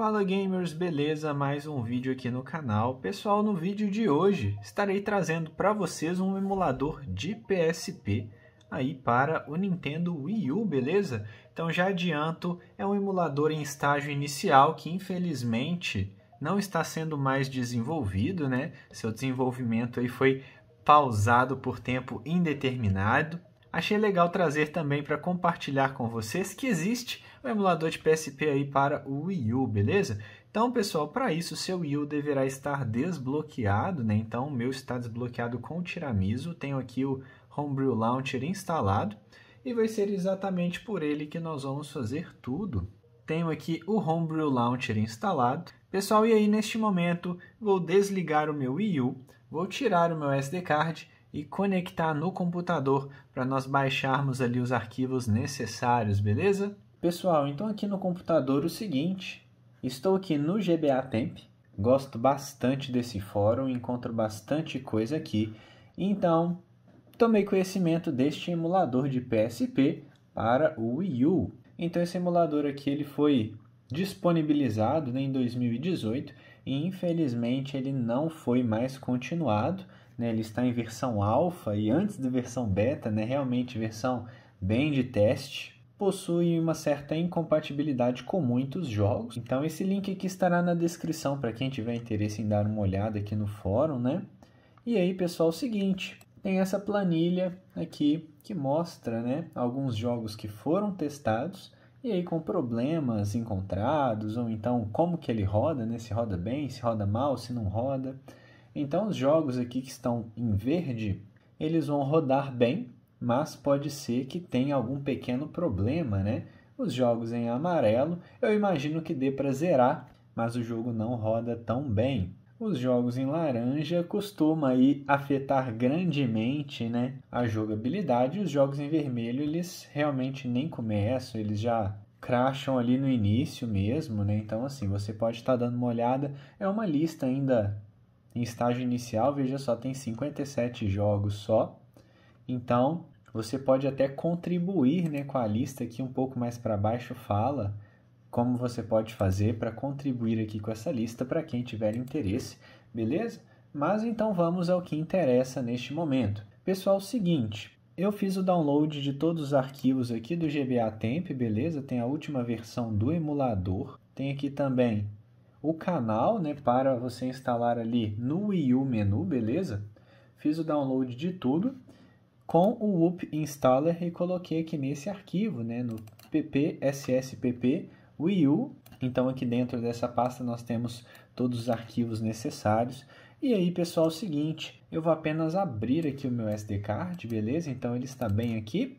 Fala gamers, beleza? Mais um vídeo aqui no canal. Pessoal, no vídeo de hoje estarei trazendo para vocês um emulador de PSP aí para o Nintendo Wii U, beleza? Então já adianto, é um emulador em estágio inicial que infelizmente não está sendo mais desenvolvido, né? Seu desenvolvimento aí foi pausado por tempo indeterminado achei legal trazer também para compartilhar com vocês que existe um emulador de PSP aí para o Wii U, beleza? Então, pessoal, para isso, seu Wii U deverá estar desbloqueado, né? Então, o meu está desbloqueado com o Tiramiso. tenho aqui o Homebrew Launcher instalado e vai ser exatamente por ele que nós vamos fazer tudo. Tenho aqui o Homebrew Launcher instalado. Pessoal, e aí neste momento vou desligar o meu Wii U, vou tirar o meu SD card e conectar no computador para nós baixarmos ali os arquivos necessários, beleza? Pessoal, então aqui no computador o seguinte, estou aqui no GBA Temp, gosto bastante desse fórum, encontro bastante coisa aqui, então tomei conhecimento deste emulador de PSP para o Wii U. Então esse emulador aqui ele foi disponibilizado né, em 2018 e infelizmente ele não foi mais continuado, né, ele está em versão alfa e antes da versão beta, né, realmente versão bem de teste, possui uma certa incompatibilidade com muitos jogos. Então esse link aqui estará na descrição para quem tiver interesse em dar uma olhada aqui no fórum, né? E aí, pessoal, é o seguinte, tem essa planilha aqui que mostra, né, alguns jogos que foram testados e aí com problemas encontrados ou então como que ele roda, né? Se roda bem, se roda mal, se não roda. Então os jogos aqui que estão em verde, eles vão rodar bem, mas pode ser que tenha algum pequeno problema, né? Os jogos em amarelo, eu imagino que dê para zerar, mas o jogo não roda tão bem. Os jogos em laranja costuma aí afetar grandemente, né, a jogabilidade. Os jogos em vermelho, eles realmente nem começam, eles já crasham ali no início mesmo, né? Então assim, você pode estar tá dando uma olhada, é uma lista ainda em estágio inicial, veja só, tem 57 jogos só. Então, você pode até contribuir né, com a lista que um pouco mais para baixo fala como você pode fazer para contribuir aqui com essa lista para quem tiver interesse, beleza? Mas então vamos ao que interessa neste momento. Pessoal, seguinte, eu fiz o download de todos os arquivos aqui do GBA Temp, beleza? Tem a última versão do emulador, tem aqui também o canal né, para você instalar ali no Wii U menu, beleza? Fiz o download de tudo com o Whoop Installer e coloquei aqui nesse arquivo, né, no ppsspp Wii U. Então aqui dentro dessa pasta nós temos todos os arquivos necessários. E aí pessoal, é o seguinte, eu vou apenas abrir aqui o meu SD card, beleza? Então ele está bem aqui.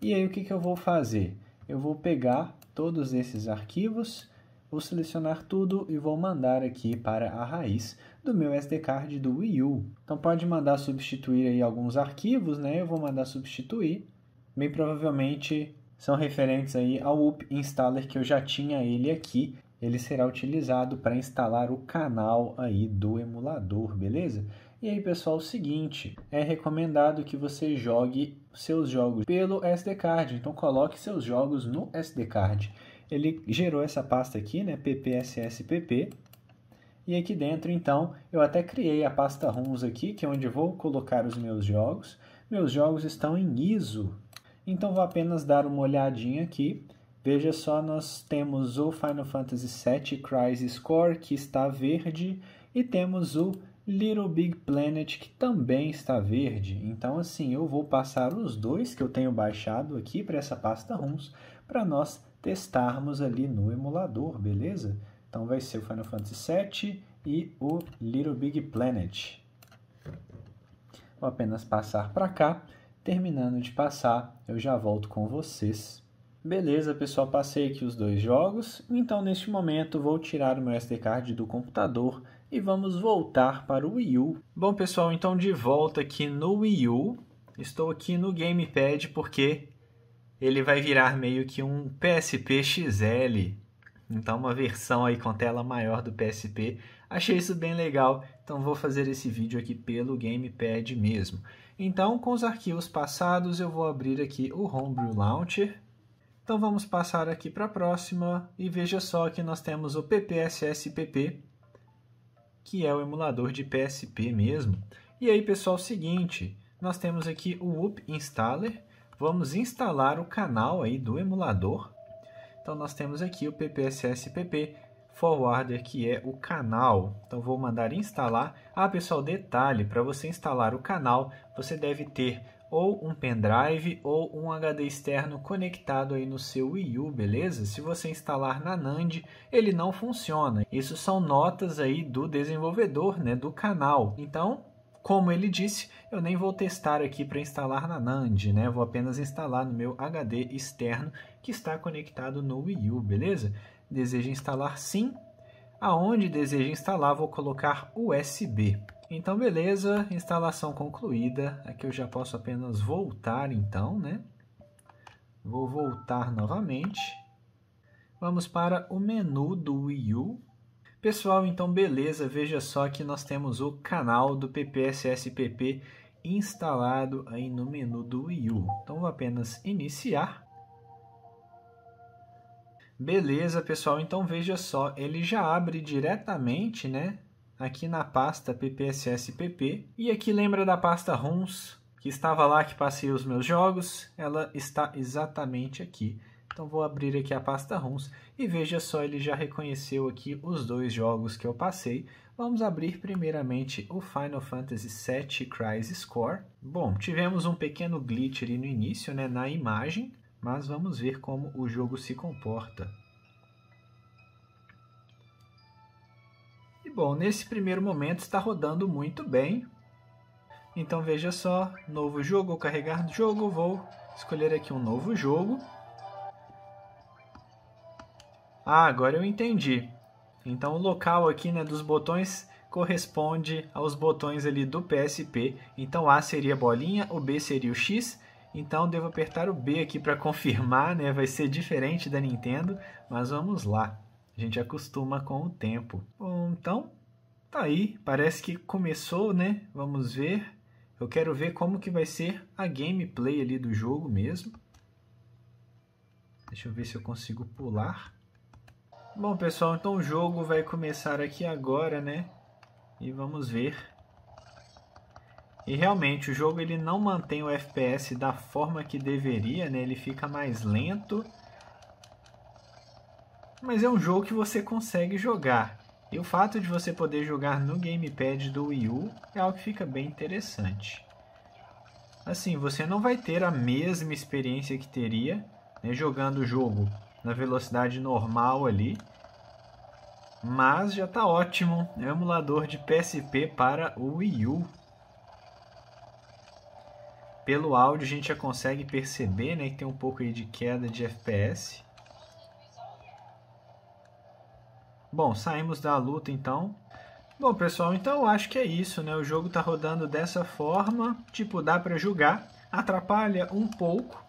E aí o que, que eu vou fazer? Eu vou pegar todos esses arquivos Vou selecionar tudo e vou mandar aqui para a raiz do meu SD card do Wii U. Então pode mandar substituir aí alguns arquivos, né? Eu vou mandar substituir. Bem provavelmente são referentes aí ao UP Installer que eu já tinha ele aqui. Ele será utilizado para instalar o canal aí do emulador, beleza? E aí, pessoal, o seguinte, é recomendado que você jogue seus jogos pelo SD card. Então coloque seus jogos no SD card ele gerou essa pasta aqui, né, ppsspp, e aqui dentro, então, eu até criei a pasta ROMs aqui, que é onde vou colocar os meus jogos. Meus jogos estão em ISO, então vou apenas dar uma olhadinha aqui. Veja só, nós temos o Final Fantasy VII Crisis Core, que está verde, e temos o Little Big Planet, que também está verde. Então, assim, eu vou passar os dois que eu tenho baixado aqui para essa pasta ROMs, para nós testarmos ali no emulador, beleza? Então vai ser o Final Fantasy VII e o Little Big Planet. Vou apenas passar para cá. Terminando de passar, eu já volto com vocês. Beleza, pessoal, passei aqui os dois jogos. Então, neste momento, vou tirar o meu SD card do computador e vamos voltar para o Wii U. Bom, pessoal, então de volta aqui no Wii U. Estou aqui no gamepad porque ele vai virar meio que um PSP XL. Então, uma versão aí com tela maior do PSP. Achei isso bem legal, então vou fazer esse vídeo aqui pelo Gamepad mesmo. Então, com os arquivos passados, eu vou abrir aqui o Homebrew Launcher. Então, vamos passar aqui para a próxima e veja só que nós temos o PPSSPP, que é o emulador de PSP mesmo. E aí, pessoal, seguinte, nós temos aqui o Whoop Installer, vamos instalar o canal aí do emulador. Então nós temos aqui o PPSSPP forwarder que é o canal. Então vou mandar instalar. Ah, pessoal, detalhe, para você instalar o canal, você deve ter ou um pendrive ou um HD externo conectado aí no seu Wii U, beleza? Se você instalar na NAND, ele não funciona. Isso são notas aí do desenvolvedor, né, do canal. Então, como ele disse, eu nem vou testar aqui para instalar na NAND, né? Vou apenas instalar no meu HD externo que está conectado no Wii U, beleza? Deseja instalar sim. Aonde deseja instalar, vou colocar USB. Então, beleza, instalação concluída. Aqui eu já posso apenas voltar então, né? Vou voltar novamente. Vamos para o menu do Wii U Pessoal, então beleza, veja só que nós temos o canal do PPSSPP instalado aí no menu do Wii U. Então vou apenas iniciar. Beleza, pessoal, então veja só, ele já abre diretamente, né, aqui na pasta PPSSPP. E aqui lembra da pasta ROMs, que estava lá que passei os meus jogos, ela está exatamente aqui. Então vou abrir aqui a pasta ROMs e veja só, ele já reconheceu aqui os dois jogos que eu passei. Vamos abrir primeiramente o Final Fantasy VII Crisis Core. Bom, tivemos um pequeno glitch ali no início, né, na imagem, mas vamos ver como o jogo se comporta. E bom, nesse primeiro momento está rodando muito bem. Então veja só, novo jogo, carregar jogo, vou escolher aqui um novo jogo ah, agora eu entendi. Então o local aqui né, dos botões corresponde aos botões ali do PSP. Então A seria a bolinha, o B seria o X. Então devo apertar o B aqui para confirmar, né? Vai ser diferente da Nintendo, mas vamos lá. A gente acostuma com o tempo. Bom, então tá aí, parece que começou, né? Vamos ver. Eu quero ver como que vai ser a gameplay ali do jogo mesmo. Deixa eu ver se eu consigo pular. Bom, pessoal, então o jogo vai começar aqui agora, né? E vamos ver. E realmente, o jogo ele não mantém o FPS da forma que deveria, né? Ele fica mais lento. Mas é um jogo que você consegue jogar. E o fato de você poder jogar no gamepad do Wii U é algo que fica bem interessante. Assim, você não vai ter a mesma experiência que teria né, jogando o jogo na velocidade normal ali. Mas já tá ótimo, é emulador de PSP para o Wii U. Pelo áudio a gente já consegue perceber né, que tem um pouco aí de queda de FPS. Bom, saímos da luta então. Bom, pessoal, então eu acho que é isso, né? O jogo tá rodando dessa forma, tipo, dá para jogar, atrapalha um pouco,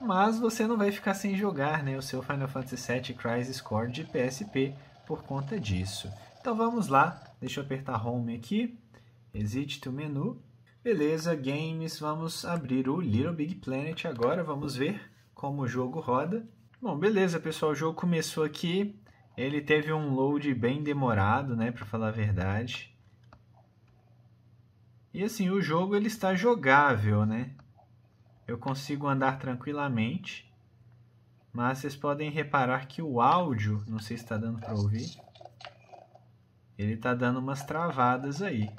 mas você não vai ficar sem jogar né, o seu Final Fantasy VII Crisis Core de PSP por conta disso. Então vamos lá, deixa eu apertar Home aqui, exit o menu. Beleza, games, vamos abrir o Little Big Planet agora, vamos ver como o jogo roda. Bom, beleza pessoal, o jogo começou aqui, ele teve um load bem demorado, né, para falar a verdade. E assim, o jogo ele está jogável, né? eu consigo andar tranquilamente, mas vocês podem reparar que o áudio, não sei se está dando para ouvir, ele está dando umas travadas aí.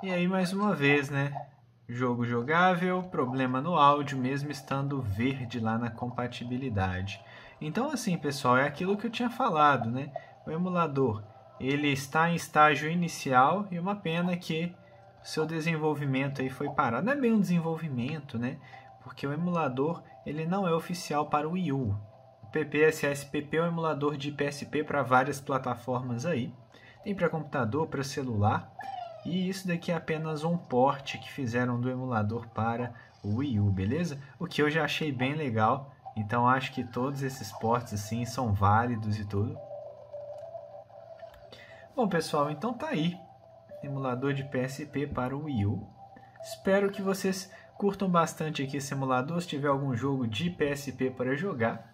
E aí mais uma vez, né? Jogo jogável, problema no áudio, mesmo estando verde lá na compatibilidade. Então, assim, pessoal, é aquilo que eu tinha falado, né? O emulador, ele está em estágio inicial e uma pena que seu desenvolvimento aí foi parado. Não é bem um desenvolvimento, né? Porque o emulador, ele não é oficial para o Wii U. O PPSSPP é um emulador de PSP para várias plataformas aí. Tem para computador, para celular. E isso daqui é apenas um porte que fizeram do emulador para o Wii U, beleza? O que eu já achei bem legal, então acho que todos esses portes assim são válidos e tudo. Bom pessoal, então tá aí, emulador de PSP para o Wii U. Espero que vocês curtam bastante aqui esse emulador, se tiver algum jogo de PSP para jogar.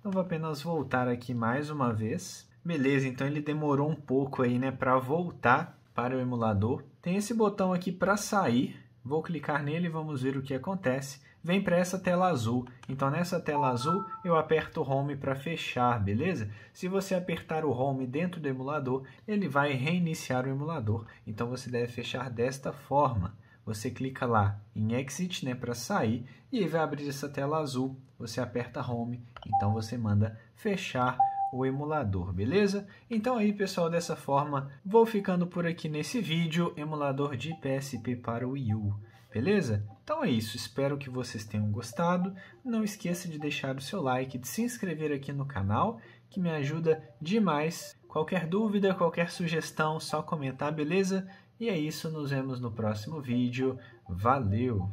Então vou apenas voltar aqui mais uma vez. Beleza, então ele demorou um pouco aí, né, para voltar para o emulador. Tem esse botão aqui para sair. Vou clicar nele, e vamos ver o que acontece. Vem para essa tela azul. Então nessa tela azul eu aperto Home para fechar, beleza? Se você apertar o Home dentro do emulador, ele vai reiniciar o emulador. Então você deve fechar desta forma. Você clica lá em Exit né, para sair e aí vai abrir essa tela azul. Você aperta Home, então você manda fechar o emulador, beleza? Então aí pessoal, dessa forma vou ficando por aqui nesse vídeo, emulador de PSP para o Wii U, beleza? Então é isso, espero que vocês tenham gostado, não esqueça de deixar o seu like, de se inscrever aqui no canal, que me ajuda demais. Qualquer dúvida, qualquer sugestão, só comentar, beleza? E é isso, nos vemos no próximo vídeo, valeu!